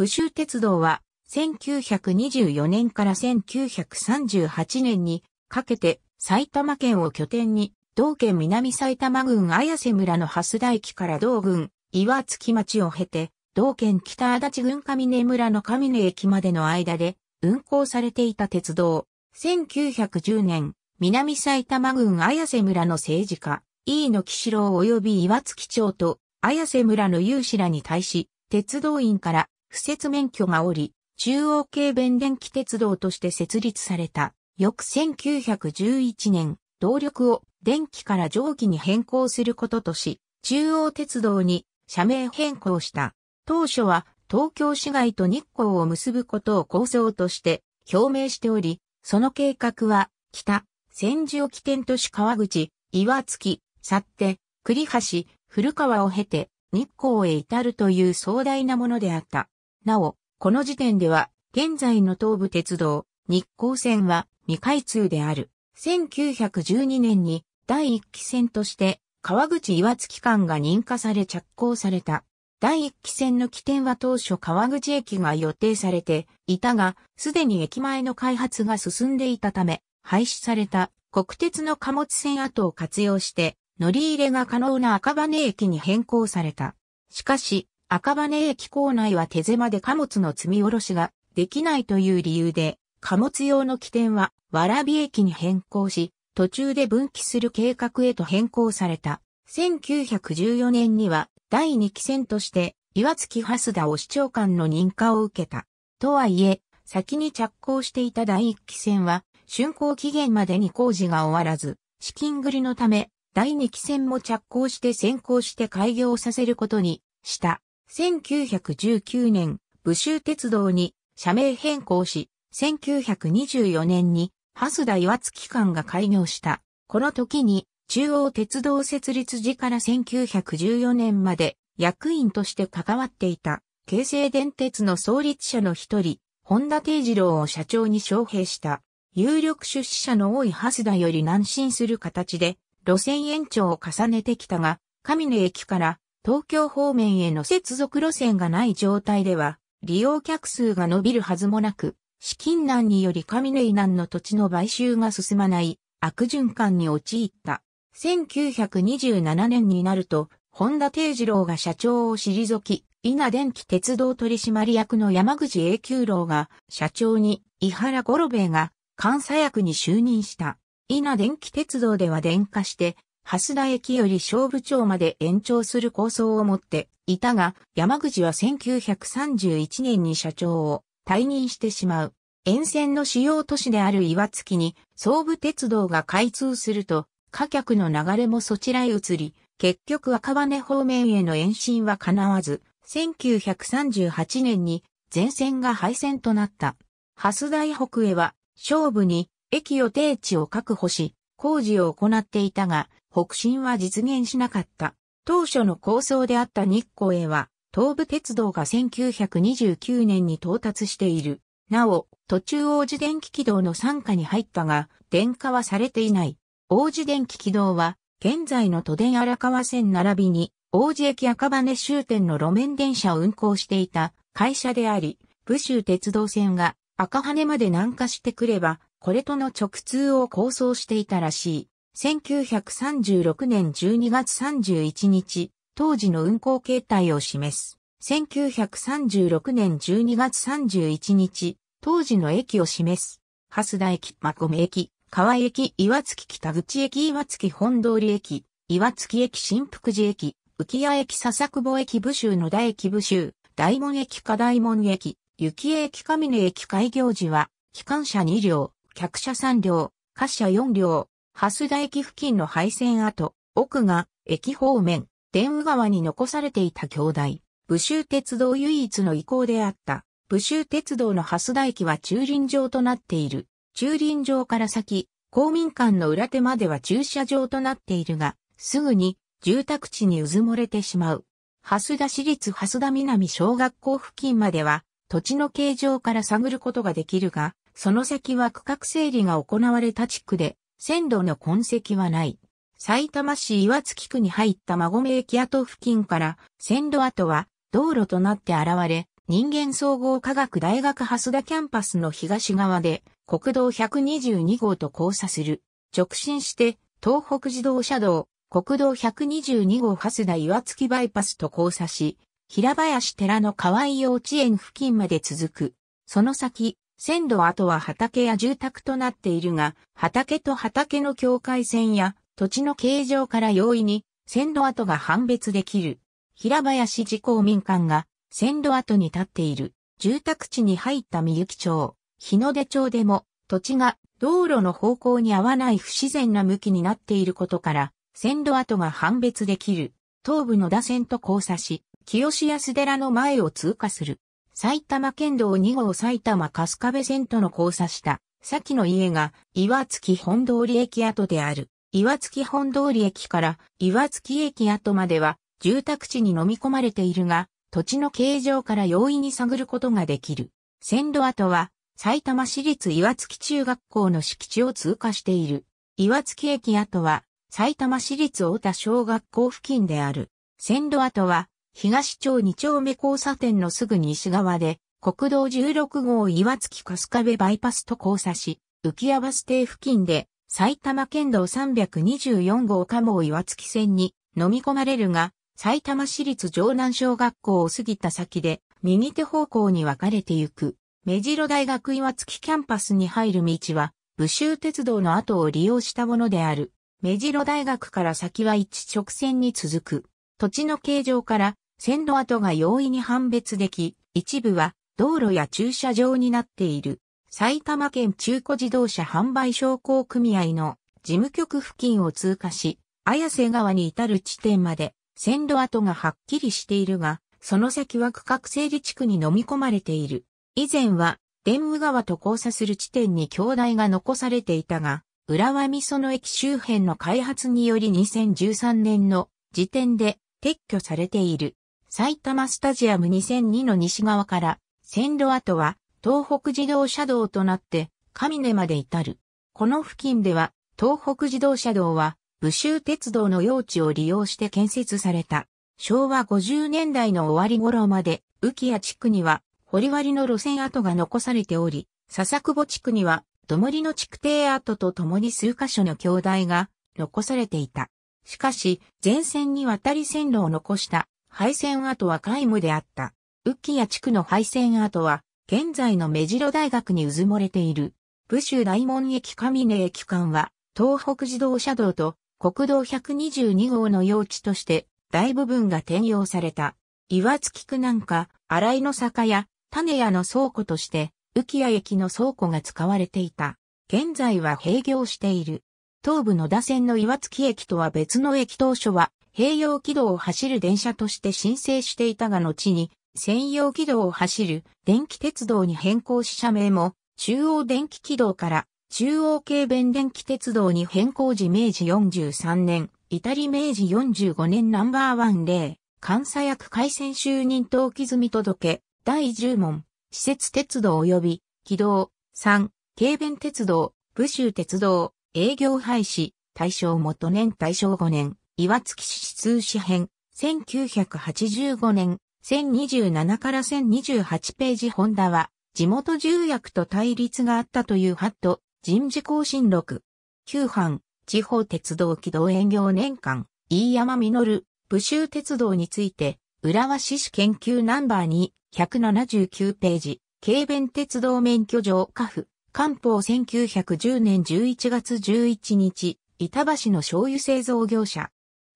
武州鉄道は1924年から1938年にかけて埼玉県を拠点に同県南埼玉郡綾瀬村の蓮田駅から同郡岩月町を経て同県北足立郡上根村の上根駅までの間で運行されていた鉄道。1910年、南埼玉郡綾瀬村の政治家、飯野紀郎及び岩月町と綾瀬村の有志らに対し、鉄道員から不設免許がおり、中央系弁電気鉄道として設立された。翌1911年、動力を電気から蒸気に変更することとし、中央鉄道に社名変更した。当初は東京市街と日光を結ぶことを構想として表明しており、その計画は北、千住を起点とし川口、岩月、去って、栗橋、古川を経て日光へ至るという壮大なものであった。なお、この時点では、現在の東武鉄道、日光線は未開通である。1912年に第1期線として川口岩月間が認可され着工された。第1期線の起点は当初川口駅が予定されていたが、すでに駅前の開発が進んでいたため、廃止された国鉄の貨物線跡を活用して乗り入れが可能な赤羽駅に変更された。しかし、赤羽駅構内は手狭で貨物の積み下ろしができないという理由で、貨物用の起点は、蕨駅に変更し、途中で分岐する計画へと変更された。1914年には、第2期線として、岩月蓮田を市長官の認可を受けた。とはいえ、先に着工していた第1期線は、竣工期限までに工事が終わらず、資金繰りのため、第2期線も着工して先行して開業させることにした。1919年、武州鉄道に社名変更し、1924年に、蓮田岩月間が開業した。この時に、中央鉄道設立時から1914年まで、役員として関わっていた、京成電鉄の創立者の一人、本田定次郎を社長に招聘した。有力出資者の多い蓮田より南進する形で、路線延長を重ねてきたが、神の駅から東京方面への接続路線がない状態では、利用客数が伸びるはずもなく、資金難により上根南の土地の買収が進まない悪循環に陥った。1927年になると、本田定次郎が社長を退き、稲電気鉄道取締役の山口永久郎が社長に、伊原五郎兵衛が監査役に就任した。稲電気鉄道では電化して、蓮田駅より勝負町まで延長する構想を持っていたが、山口は1931年に社長を退任してしまう。沿線の主要都市である岩月に総武鉄道が開通すると、貨客の流れもそちらへ移り、結局赤羽方面への延伸は叶わず、1938年に全線が廃線となった。蓮台北へは、勝負に駅予定地を確保し、工事を行っていたが、北進は実現しなかった。当初の構想であった日光へは、東武鉄道が1929年に到達している。なお、途中王子電気軌道の傘下に入ったが、電化はされていない。王子電気軌道は、現在の都電荒川線並びに、王子駅赤羽終点の路面電車を運行していた会社であり、武州鉄道線が赤羽まで南下してくれば、これとの直通を構想していたらしい。1936年12月31日、当時の運行形態を示す。1936年12月31日、当時の駅を示す。蓮田駅、真コ駅、川駅、岩月北口駅、岩月本通駅、岩月駅、新福寺駅、浮谷駅、笹久保駅、武州野田駅、武州、大門駅、加大門駅、雪駅、上根駅開業時は、機関車2両、客車3両、貨車4両、蓮田駅付近の廃線跡、奥が駅方面、天宇川に残されていた兄弟、武州鉄道唯一の遺構であった。武州鉄道の蓮田駅は駐輪場となっている。駐輪場から先、公民館の裏手までは駐車場となっているが、すぐに住宅地にうずもれてしまう。蓮田市立蓮田南小学校付近までは、土地の形状から探ることができるが、その先は区画整理が行われた地区で、線路の痕跡はない。埼玉市岩槻区に入った馬込駅跡付近から線路跡は道路となって現れ、人間総合科学大学蓮田キャンパスの東側で国道122号と交差する。直進して東北自動車道、国道122号蓮田岩槻バイパスと交差し、平林寺の河合幼稚園付近まで続く。その先、線路跡は畑や住宅となっているが、畑と畑の境界線や土地の形状から容易に線路跡が判別できる。平林寺公民館が線路跡に立っている住宅地に入った三雪町、日の出町でも土地が道路の方向に合わない不自然な向きになっていることから線路跡が判別できる。東部の打線と交差し、清安寺の前を通過する。埼玉県道2号埼玉春日部線との交差した、先の家が岩月本通駅跡である。岩月本通駅から岩月駅跡までは住宅地に飲み込まれているが、土地の形状から容易に探ることができる。線路跡は埼玉市立岩月中学校の敷地を通過している。岩月駅跡は埼玉市立太田小学校付近である。線路跡は東町2丁目交差点のすぐ西側で、国道16号岩月春日部バイパスと交差し、浮わバ停付近で、埼玉県道324号加茂岩月線に飲み込まれるが、埼玉市立城南小学校を過ぎた先で、右手方向に分かれてゆく、目白大学岩月キャンパスに入る道は、武州鉄道の跡を利用したものである。目白大学から先は一直線に続く。土地の形状から線路跡が容易に判別でき、一部は道路や駐車場になっている。埼玉県中古自動車販売商工組合の事務局付近を通過し、綾瀬川に至る地点まで線路跡がはっきりしているが、その先は区画整理地区に飲み込まれている。以前は、天武川と交差する地点に兄弟が残されていたが、浦和美園駅周辺の開発により2013年の時点で撤去されている。埼玉スタジアム2002の西側から、線路跡は東北自動車道となって、神根まで至る。この付近では、東北自動車道は、武州鉄道の用地を利用して建設された。昭和50年代の終わり頃まで、宇谷地区には、掘割の路線跡が残されており、笹久保地区には、土盛の築堤跡とともに数箇所の橋台が残されていた。しかし、全線にわたり線路を残した廃線跡は皆無であった。ウッキ地区の廃線跡は、現在の目白大学にうずもれている。武州大門駅上根駅間は、東北自動車道と国道122号の用地として、大部分が転用された。岩槻区なんか、荒井の坂や、種屋の倉庫として、浮屋駅の倉庫が使われていた。現在は閉業している。東部野田線の岩槻駅とは別の駅当初は、併用軌道を走る電車として申請していたが後に、専用軌道を走る電気鉄道に変更し社名も、中央電気軌道から中央軽便電気鉄道に変更時明治43年、イタリ明治45年ナンバーワン例、監査役改選就任登記済届、第10問、施設鉄道及び、軌道、3、軽便鉄道、武州鉄道、営業廃止、対象元年大正5年、岩槻市通史編、1985年、1027から1028ページホンダは、地元重役と対立があったというハット、人事更新録。旧藩、地方鉄道軌道営業年間、飯山実、武州鉄道について、浦和市史研究ナンバー2、179ページ、軽便鉄道免許状カ府、官報1910年11月11日、板橋の醤油製造業者、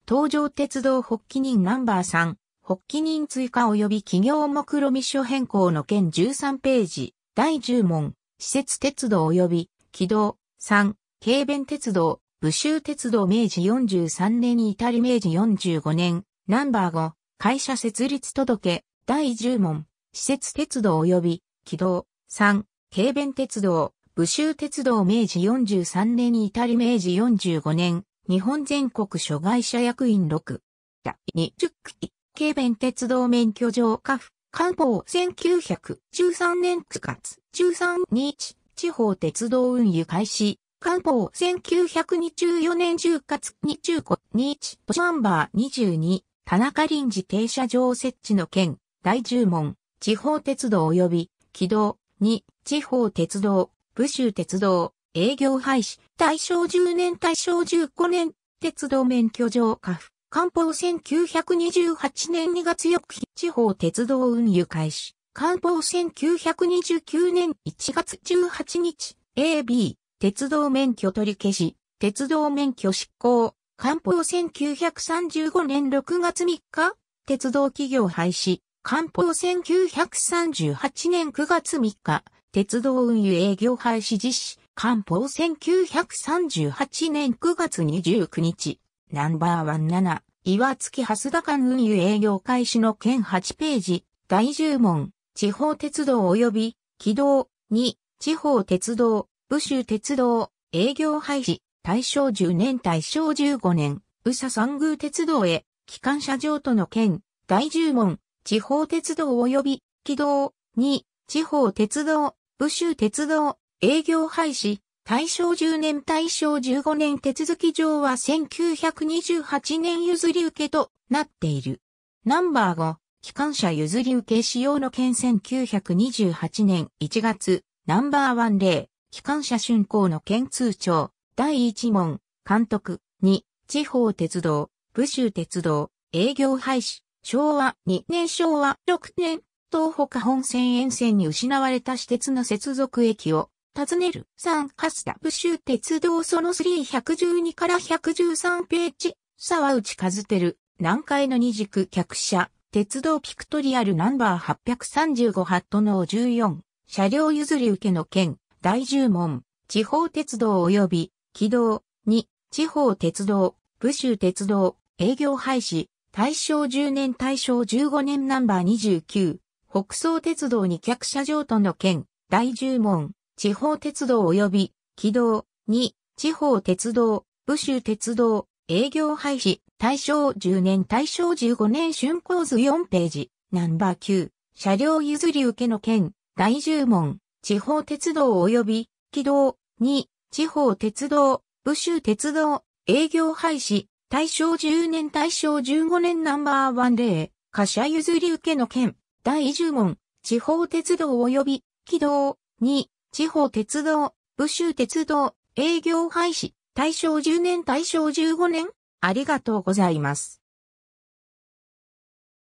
登場鉄道発起人ナンバー3、発起人追加及び企業目論見書変更の件13ページ、第10問、施設鉄道及び、軌道、3、軽便鉄道、武州鉄道明治43年に至り明治45年、ナンバー5、会社設立届、第10問、施設鉄道及び、軌道、3、軽便鉄道、武州鉄道明治43年に至り明治45年、日本全国諸外社役員6。第20期、京弁鉄道免許状下府、官報1913年9月13日、地方鉄道運輸開始、官報1924年10月25日、都市ナンバー22、田中臨時停車場設置の件、第10問、地方鉄道及び、軌道、2、地方鉄道、武州鉄道、営業廃止、大正10年大正15年、鉄道免許状下付、官報1928年2月翌日、地方鉄道運輸開始、官報1929年1月18日、AB、鉄道免許取り消し、鉄道免許執行、官報1935年6月3日、鉄道企業廃止、官報1938年9月3日、鉄道運輸営業廃止実施、官報1938年9月29日、ナンバーワン7岩月蓮田間運輸営業開始の県8ページ、第10問、地方鉄道及び、軌道、2、地方鉄道、武州鉄道、営業廃止、大正10年大正15年、宇佐三宮鉄道へ、機関車上との県、第10問、地方鉄道及び、軌道、2、地方鉄道、武州鉄道、営業廃止、大正10年大正15年手続き上は1928年譲り受けとなっている。ナンバー5、機関車譲り受け使用の件1928年1月、ナンバー1例、機関車竣工の件通帳、第1問、監督、2、地方鉄道、武州鉄道、営業廃止、昭和2年昭和6年、東北本線沿線に失われた私鉄の接続駅を尋ねる三。ハスタプ州鉄道その3112から113ページ沢内和る。南海の二軸客車鉄道ピクトリアルナンバー835ハットの14車両譲り受けの件第10問地方鉄道及び軌道2地方鉄道武州鉄道営業廃止大正10年大正15年ナンバー29北総鉄道に客車譲渡の件第10問地方鉄道及び、軌道、2、地方鉄道、武州鉄道、営業廃止、大正10年大正15年春光図4ページ、ナンバー9、車両譲り受けの件、第10問、地方鉄道及び、軌道、2、地方鉄道、武州鉄道、営業廃止、大正10年大正15年ナンバーワン例、貨車譲り受けの件、第10問、地方鉄道及び、軌道、2、地方鉄道、武州鉄道、営業廃止、大正10年大正15年ありがとうございます。